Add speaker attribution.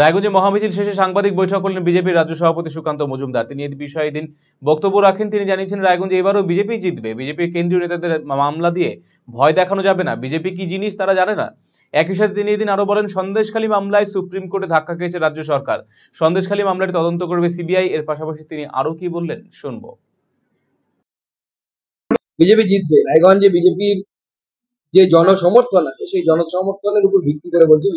Speaker 1: রায়গঞ্জে মহামিছিল শেষে সাংবাদিক বৈঠক করলেন বিজেপির রাজ্য সভাপতি সুকান্ত মজুমদার তিনি এই বিষয়ে দিন বক্তব্য রাখেন তিনি জানিয়েছেন রায়গঞ্জে এবারও বিজেপি জিতবে বিজেপির কেন্দ্রীয় নেতাদের মামলা দিয়ে ভয় দেখানো যাবে না বিজেপি কি জিনিস তারা জানে না একই সাথে তিনি এদিন আরো বলেন সন্দেশখালী মামলায় সুপ্রিম কোর্টে ধাক্কা খেয়েছে রাজ্য সরকার সন্দেশখালী মামলাটি তদন্ত করবে সিবিআই এর পাশাপাশি তিনি আরো কি বললেন শুনব
Speaker 2: বিজেপি জিতবে রায়গঞ্জে বিজেপির
Speaker 3: যে জনসমর্থন আছে সেই জনসমর্থনের উপর ভিত্তি করে বলছে